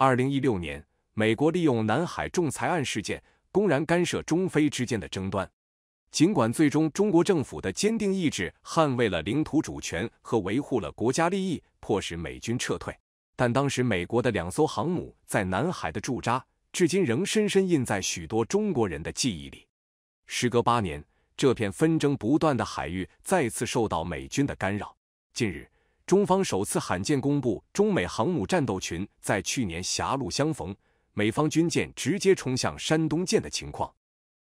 二零一六年，美国利用南海仲裁案事件，公然干涉中非之间的争端。尽管最终中国政府的坚定意志捍卫了领土主权和维护了国家利益，迫使美军撤退，但当时美国的两艘航母在南海的驻扎，至今仍深深印在许多中国人的记忆里。时隔八年，这片纷争不断的海域再次受到美军的干扰。近日，中方首次罕见公布中美航母战斗群在去年狭路相逢，美方军舰直接冲向山东舰的情况，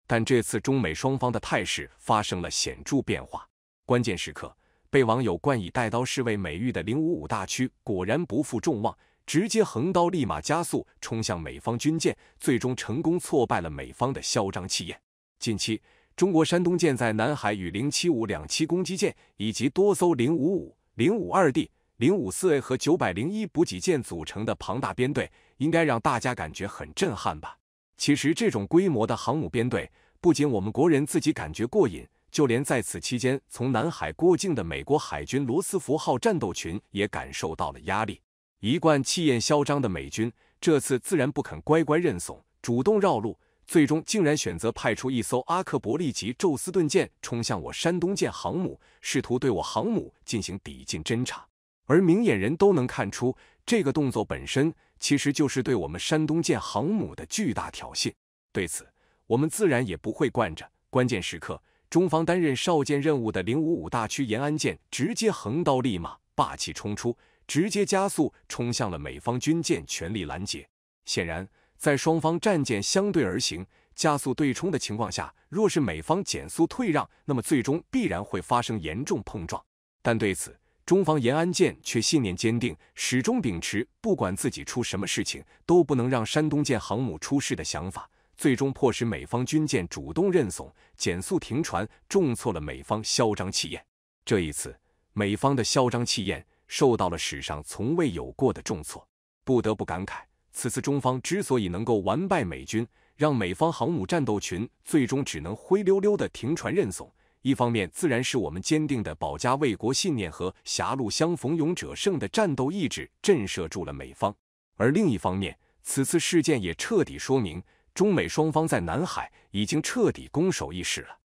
但这次中美双方的态势发生了显著变化。关键时刻，被网友冠以“带刀侍卫”美誉的零五五大驱果然不负众望，直接横刀立马加速冲向美方军舰，最终成功挫败了美方的嚣张气焰。近期，中国山东舰在南海与零七五两栖攻击舰以及多艘零五五。零五二 D、零五四 A 和九百零一补给舰组成的庞大编队，应该让大家感觉很震撼吧？其实这种规模的航母编队，不仅我们国人自己感觉过瘾，就连在此期间从南海过境的美国海军“罗斯福号”战斗群也感受到了压力。一贯气焰嚣张的美军，这次自然不肯乖乖认怂，主动绕路。最终竟然选择派出一艘阿克伯利级宙斯盾舰冲向我山东舰航母，试图对我航母进行抵近侦察。而明眼人都能看出，这个动作本身其实就是对我们山东舰航母的巨大挑衅。对此，我们自然也不会惯着。关键时刻，中方担任哨舰任务的零五五大区延安舰直接横刀立马，霸气冲出，直接加速冲向了美方军舰，全力拦截。显然。在双方战舰相对而行、加速对冲的情况下，若是美方减速退让，那么最终必然会发生严重碰撞。但对此，中方延安舰却信念坚定，始终秉持不管自己出什么事情，都不能让山东舰航母出事的想法，最终迫使美方军舰主动认怂、减速停船，重挫了美方嚣张气焰。这一次，美方的嚣张气焰受到了史上从未有过的重挫，不得不感慨。此次中方之所以能够完败美军，让美方航母战斗群最终只能灰溜溜的停船认怂，一方面自然是我们坚定的保家卫国信念和“狭路相逢勇者胜”的战斗意志震慑住了美方；而另一方面，此次事件也彻底说明，中美双方在南海已经彻底攻守一势了。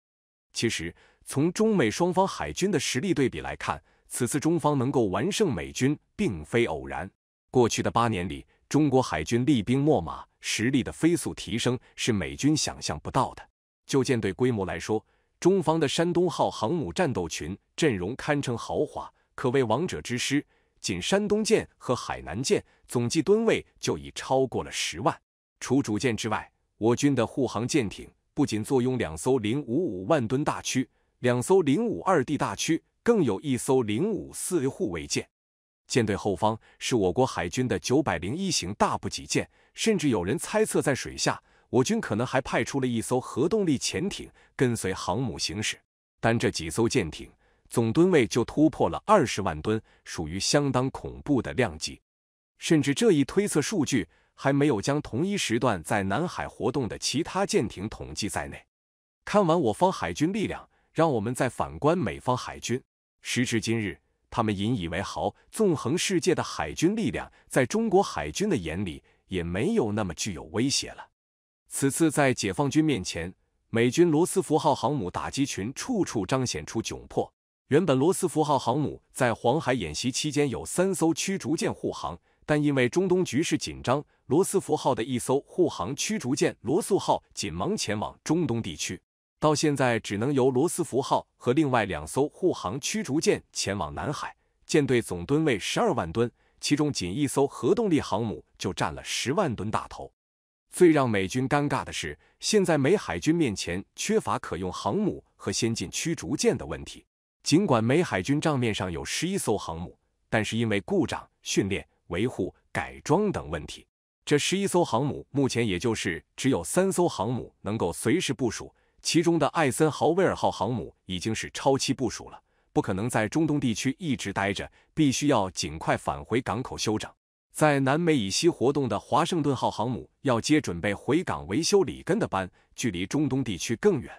其实，从中美双方海军的实力对比来看，此次中方能够完胜美军并非偶然。过去的八年里，中国海军厉兵秣马，实力的飞速提升是美军想象不到的。就舰队规模来说，中方的山东号航母战斗群阵容堪称豪华，可谓王者之师。仅山东舰和海南舰，总计吨位就已超过了十万。除主舰之外，我军的护航舰艇不仅坐拥两艘零五五万吨大驱，两艘零五二 D 大驱，更有一艘零五四护卫舰。舰队后方是我国海军的九百零一型大补给舰，甚至有人猜测，在水下我军可能还派出了一艘核动力潜艇跟随航母行驶。但这几艘舰艇总吨位就突破了二十万吨，属于相当恐怖的量级。甚至这一推测数据还没有将同一时段在南海活动的其他舰艇统计在内。看完我方海军力量，让我们再反观美方海军。时至今日。他们引以为豪纵横世界的海军力量，在中国海军的眼里也没有那么具有威胁了。此次在解放军面前，美军“罗斯福号”航母打击群处处彰显出窘迫。原本“罗斯福号”航母在黄海演习期间有三艘驱逐舰护航，但因为中东局势紧张，“罗斯福号”的一艘护航驱逐舰“罗素号”紧忙前往中东地区。到现在只能由罗斯福号和另外两艘护航驱逐舰前往南海。舰队总吨位十二万吨，其中仅一艘核动力航母就占了十万吨大头。最让美军尴尬的是，现在美海军面前缺乏可用航母和先进驱逐舰的问题。尽管美海军账面上有十一艘航母，但是因为故障、训练、维护、改装等问题，这十一艘航母目前也就是只有三艘航母能够随时部署。其中的艾森豪威尔号航母已经是超期部署了，不可能在中东地区一直待着，必须要尽快返回港口休整。在南美以西活动的华盛顿号航母要接准备回港维修里根的班，距离中东地区更远。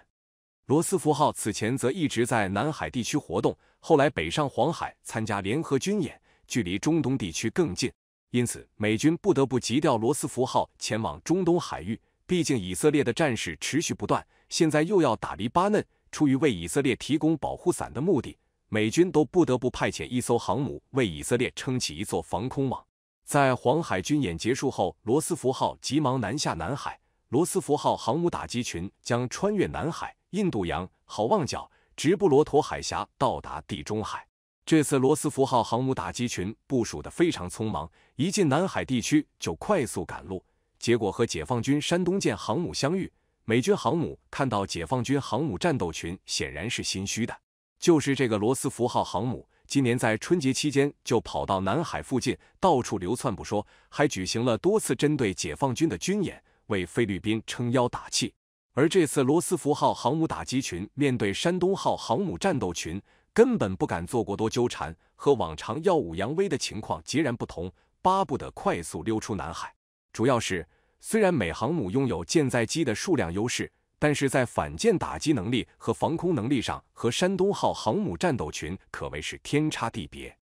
罗斯福号此前则一直在南海地区活动，后来北上黄海参加联合军演，距离中东地区更近，因此美军不得不急调罗斯福号前往中东海域。毕竟以色列的战事持续不断。现在又要打黎巴嫩，出于为以色列提供保护伞的目的，美军都不得不派遣一艘航母为以色列撑起一座防空网。在黄海军演结束后，罗斯福号急忙南下南海，罗斯福号航母打击群将穿越南海、印度洋、好望角、直布罗陀海峡，到达地中海。这次罗斯福号航母打击群部署的非常匆忙，一进南海地区就快速赶路，结果和解放军山东舰航母相遇。美军航母看到解放军航母战斗群，显然是心虚的。就是这个罗斯福号航母，今年在春节期间就跑到南海附近到处流窜不说，还举行了多次针对解放军的军演，为菲律宾撑腰打气。而这次罗斯福号航母打击群面对山东号航母战斗群，根本不敢做过多纠缠，和往常耀武扬威的情况截然不同，巴不得快速溜出南海。主要是。虽然美航母拥有舰载机的数量优势，但是在反舰打击能力和防空能力上，和山东号航母战斗群可谓是天差地别。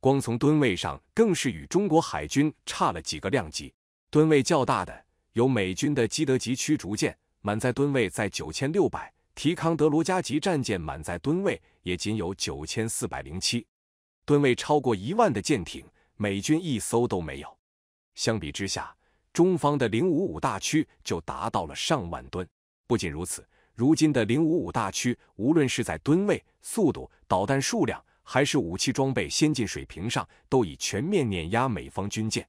光从吨位上，更是与中国海军差了几个量级。吨位较大的有美军的基德级驱逐舰，满载吨位在九千六百；提康德罗加级战舰满载吨位也仅有九千四百零七。吨位超过一万的舰艇，美军一艘都没有。相比之下，中方的零五五大区就达到了上万吨。不仅如此，如今的零五五大区无论是在吨位、速度、导弹数量，还是武器装备先进水平上，都已全面碾压美方军舰，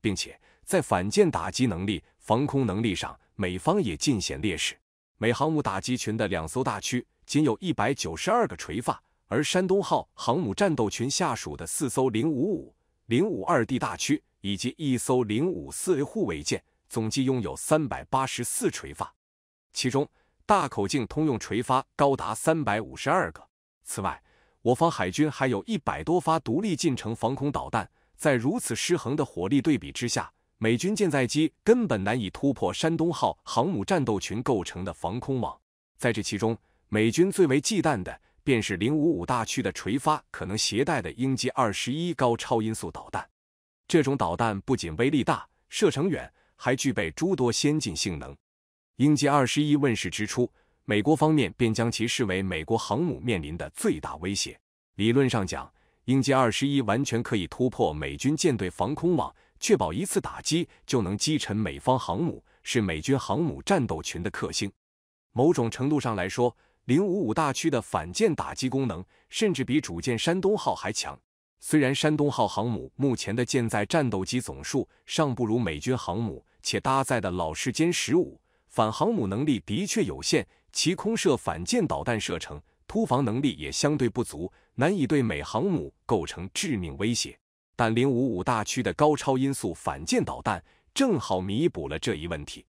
并且在反舰打击能力、防空能力上，美方也尽显劣势。美航母打击群的两艘大驱仅有一百九十二个垂发，而山东号航母战斗群下属的四艘零五五、零五二 D 大驱以及一艘零五四 A 护卫舰，总计拥有三百八十四垂发，其中大口径通用垂发高达三百五十二个。此外，我方海军还有一百多发独立近程防空导弹。在如此失衡的火力对比之下，美军舰载机根本难以突破山东号航母战斗群构成的防空网。在这其中，美军最为忌惮的便是零五五大驱的垂发可能携带的鹰击二十一高超音速导弹。这种导弹不仅威力大、射程远，还具备诸多先进性能。鹰击二十一问世之初，美国方面便将其视为美国航母面临的最大威胁。理论上讲，鹰击二十一完全可以突破美军舰队防空网，确保一次打击就能击沉美方航母，是美军航母战斗群的克星。某种程度上来说，零五五大区的反舰打击功能甚至比主舰山东号还强。虽然山东号航母目前的舰载战斗机总数尚不如美军航母，且搭载的老式歼十五反航母能力的确有限，其空射反舰导弹射程、突防能力也相对不足，难以对美航母构成致命威胁。但零五五大区的高超音速反舰导弹正好弥补了这一问题。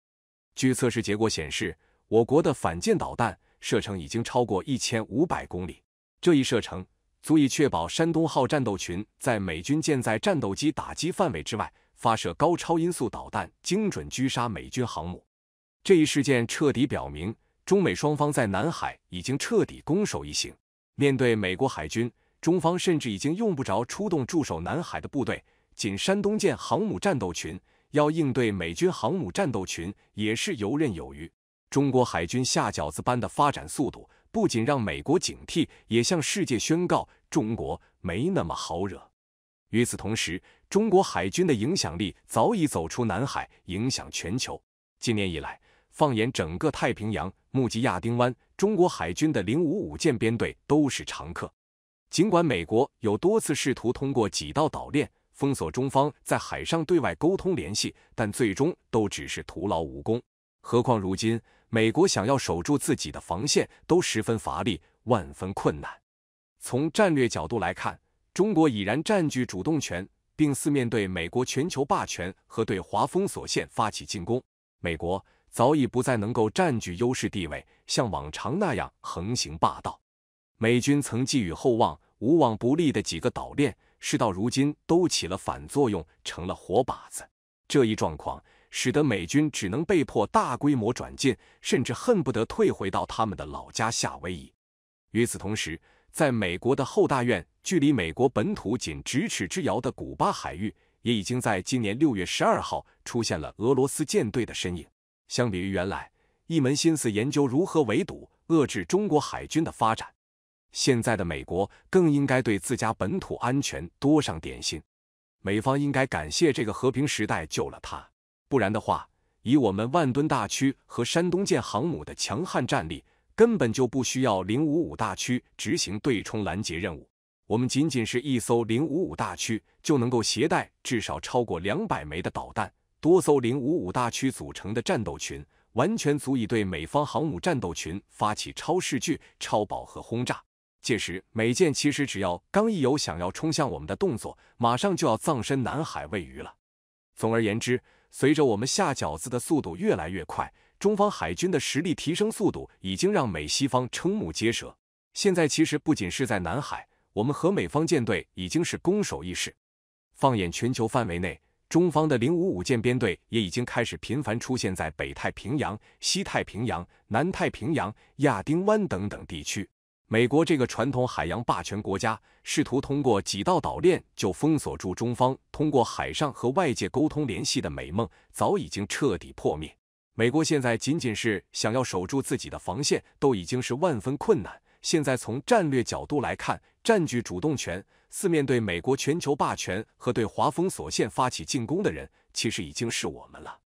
据测试结果显示，我国的反舰导弹射程已经超过一千五百公里，这一射程。足以确保山东号战斗群在美军舰载战斗机打击范围之外发射高超音速导弹，精准狙杀美军航母。这一事件彻底表明，中美双方在南海已经彻底攻守一形。面对美国海军，中方甚至已经用不着出动驻守南海的部队，仅山东舰航母战斗群要应对美军航母战斗群也是游刃有余。中国海军下饺子般的发展速度。不仅让美国警惕，也向世界宣告中国没那么好惹。与此同时，中国海军的影响力早已走出南海，影响全球。今年以来，放眼整个太平洋、目吉亚丁湾，中国海军的零五五舰编队都是常客。尽管美国有多次试图通过几道岛链封锁中方在海上对外沟通联系，但最终都只是徒劳无功。何况如今。美国想要守住自己的防线，都十分乏力，万分困难。从战略角度来看，中国已然占据主动权，并四面对美国全球霸权和对华封锁线发起进攻。美国早已不再能够占据优势地位，像往常那样横行霸道。美军曾寄予厚望、无往不利的几个岛链，事到如今都起了反作用，成了活靶子。这一状况。使得美军只能被迫大规模转进，甚至恨不得退回到他们的老家夏威夷。与此同时，在美国的后大院，距离美国本土仅咫尺之遥的古巴海域，也已经在今年六月十二号出现了俄罗斯舰队的身影。相比于原来一门心思研究如何围堵遏制中国海军的发展，现在的美国更应该对自家本土安全多上点心。美方应该感谢这个和平时代救了他。不然的话，以我们万吨大驱和山东舰航母的强悍战力，根本就不需要零五五大驱执行对冲拦截任务。我们仅仅是一艘零五五大驱就能够携带至少超过两百枚的导弹，多艘零五五大驱组成的战斗群，完全足以对美方航母战斗群发起超视距、超饱和轰炸。届时，美舰其实只要刚一有想要冲向我们的动作，马上就要葬身南海喂鱼了。总而言之。随着我们下饺子的速度越来越快，中方海军的实力提升速度已经让美西方瞠目结舌。现在其实不仅是在南海，我们和美方舰队已经是攻守一势。放眼全球范围内，中方的零五五舰编队也已经开始频繁出现在北太平洋、西太平洋、南太平洋、亚丁湾等等地区。美国这个传统海洋霸权国家，试图通过几道岛链就封锁住中方通过海上和外界沟通联系的美梦，早已经彻底破灭。美国现在仅仅是想要守住自己的防线，都已经是万分困难。现在从战略角度来看，占据主动权，四面对美国全球霸权和对华封锁线发起进攻的人，其实已经是我们了。